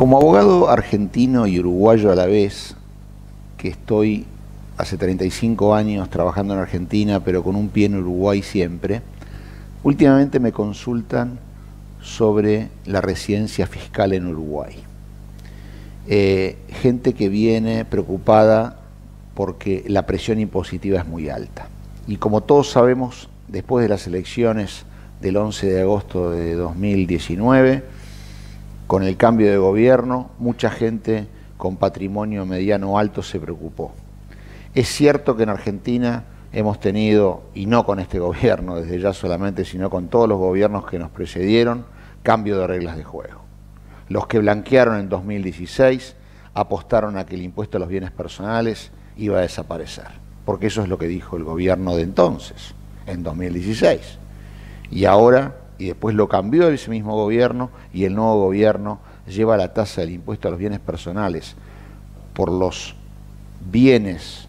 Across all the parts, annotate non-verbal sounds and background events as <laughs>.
Como abogado argentino y uruguayo a la vez, que estoy hace 35 años trabajando en Argentina, pero con un pie en Uruguay siempre, últimamente me consultan sobre la residencia fiscal en Uruguay. Eh, gente que viene preocupada porque la presión impositiva es muy alta. Y como todos sabemos, después de las elecciones del 11 de agosto de 2019, con el cambio de gobierno, mucha gente con patrimonio mediano alto se preocupó. Es cierto que en Argentina hemos tenido, y no con este <laughs> gobierno desde ya solamente, sino con todos los gobiernos que nos precedieron, cambio de reglas de juego. Los que blanquearon en 2016 apostaron a que el impuesto a los bienes personales iba a desaparecer, porque eso es lo que dijo el gobierno de entonces, en 2016. Y ahora y después lo cambió ese mismo gobierno y el nuevo gobierno lleva la tasa del impuesto a los bienes personales por los bienes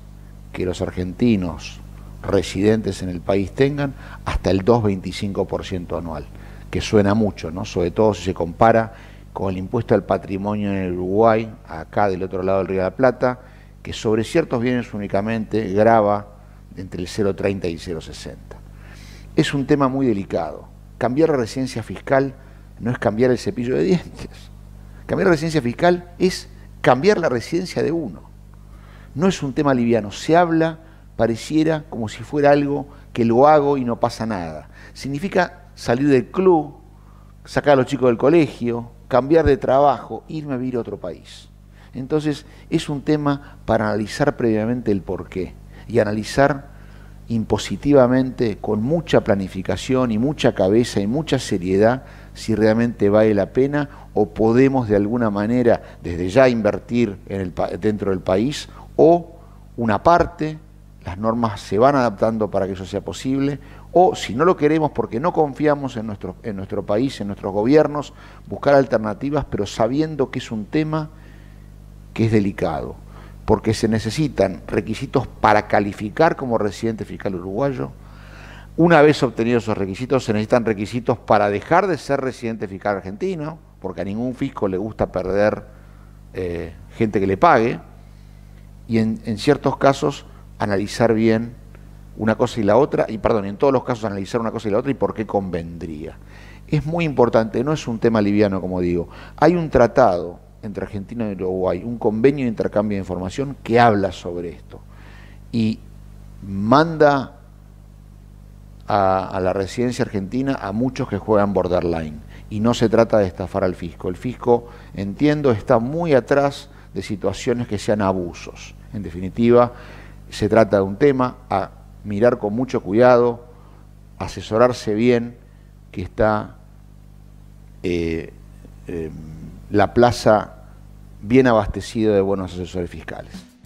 que los argentinos residentes en el país tengan hasta el 2,25% anual, que suena mucho, ¿no? Sobre todo si se compara con el impuesto al patrimonio en el Uruguay, acá del otro lado del Río de la Plata, que sobre ciertos bienes únicamente grava entre el 0,30 y el 0,60. Es un tema muy delicado cambiar la residencia fiscal no es cambiar el cepillo de dientes. Cambiar la residencia fiscal es cambiar la residencia de uno. No es un tema liviano. Se habla, pareciera, como si fuera algo que lo hago y no pasa nada. Significa salir del club, sacar a los chicos del colegio, cambiar de trabajo, irme a vivir a otro país. Entonces, es un tema para analizar previamente el porqué y analizar impositivamente, con mucha planificación y mucha cabeza y mucha seriedad, si realmente vale la pena o podemos de alguna manera desde ya invertir dentro del país o una parte, las normas se van adaptando para que eso sea posible, o si no lo queremos porque no confiamos en en nuestro país, en nuestros gobiernos, buscar alternativas, pero sabiendo que es un tema que es delicado porque se necesitan requisitos para calificar como residente fiscal uruguayo. Una vez obtenidos esos requisitos, se necesitan requisitos para dejar de ser residente fiscal argentino, porque a ningún fisco le gusta perder eh, gente que le pague. Y en, en ciertos casos, analizar bien una cosa y la otra, y perdón, en todos los casos analizar una cosa y la otra y por qué convendría. Es muy importante, no es un tema liviano, como digo. Hay un tratado entre Argentina y Uruguay, un convenio de intercambio de información que habla sobre esto y manda a, la residencia argentina a muchos que juegan borderline. Y no se trata de estafar al fisco. El fisco, entiendo, está muy atrás de situaciones que sean abusos. En definitiva, se trata de un tema a mirar con mucho cuidado, asesorarse bien, que está... Eh, em, la plaza bien abastecida de buenos asesores fiscales.